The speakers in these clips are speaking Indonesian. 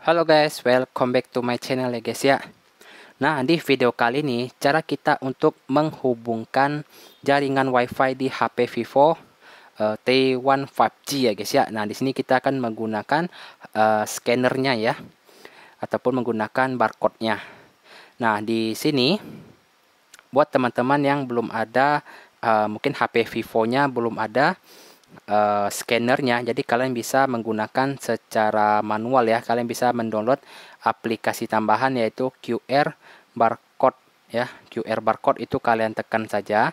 Halo guys, welcome back to my channel ya guys ya Nah di video kali ini cara kita untuk menghubungkan jaringan wifi di HP Vivo uh, T1 5G ya guys ya Nah di sini kita akan menggunakan uh, scannernya ya Ataupun menggunakan barcode-nya Nah di sini buat teman-teman yang belum ada uh, mungkin HP Vivo-nya belum ada uh, scannernya. Jadi kalian bisa menggunakan secara manual ya. Kalian bisa mendownload aplikasi tambahan yaitu QR barcode ya. QR barcode itu kalian tekan saja.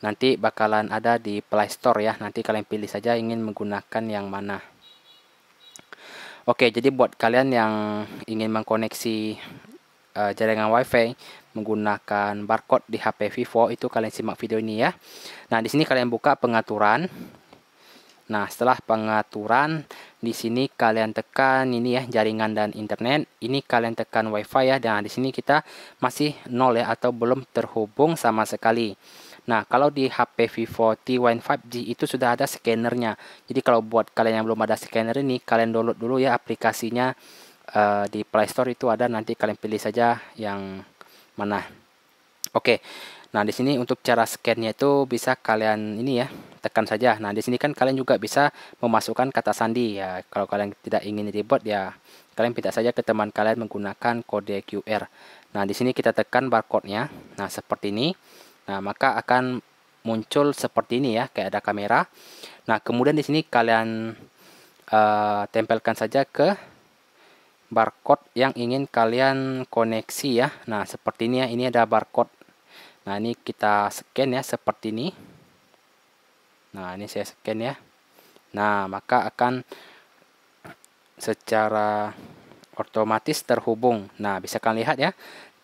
Nanti bakalan ada di Play Store ya. Nanti kalian pilih saja ingin menggunakan yang mana. Oke, jadi buat kalian yang ingin mengkoneksi uh, jaringan WiFi menggunakan barcode di HP Vivo itu kalian simak video ini ya. Nah, di sini kalian buka pengaturan Nah, setelah pengaturan di sini kalian tekan ini ya jaringan dan internet. Ini kalian tekan WiFi ya dan nah, di sini kita masih nol ya atau belum terhubung sama sekali. Nah, kalau di HP Vivo T1 5G itu sudah ada scannernya. Jadi kalau buat kalian yang belum ada scanner ini, kalian download dulu ya aplikasinya uh, di Play Store itu ada nanti kalian pilih saja yang mana. Oke. Okay. Nah, di sini untuk cara scan-nya itu bisa kalian ini ya, tekan saja. Nah, di sini kan kalian juga bisa memasukkan kata sandi ya. Kalau kalian tidak ingin ribet ya, kalian pindah saja ke teman kalian menggunakan kode QR. Nah, di sini kita tekan barcode-nya. Nah, seperti ini. Nah, maka akan muncul seperti ini ya, kayak ada kamera. Nah, kemudian di sini kalian uh, tempelkan saja ke barcode yang ingin kalian koneksi ya. Nah, seperti ini ya. Ini ada barcode Nah, ini kita scan ya seperti ini. Nah, ini saya scan ya. Nah, maka akan secara otomatis terhubung. Nah, bisa kalian lihat ya.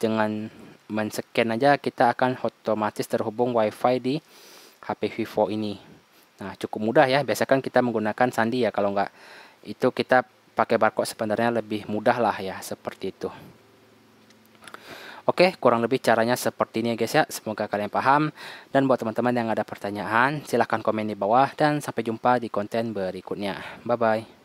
Dengan men-scan aja kita akan otomatis terhubung WiFi di HP Vivo ini. Nah, cukup mudah ya. Biasakan kita menggunakan sandi ya kalau enggak itu kita pakai barcode sebenarnya lebih mudah lah ya seperti itu. Oke, kurang lebih caranya seperti ini ya guys ya. Semoga kalian paham. Dan buat teman-teman yang ada pertanyaan, silahkan komen di bawah. Dan sampai jumpa di konten berikutnya. Bye-bye.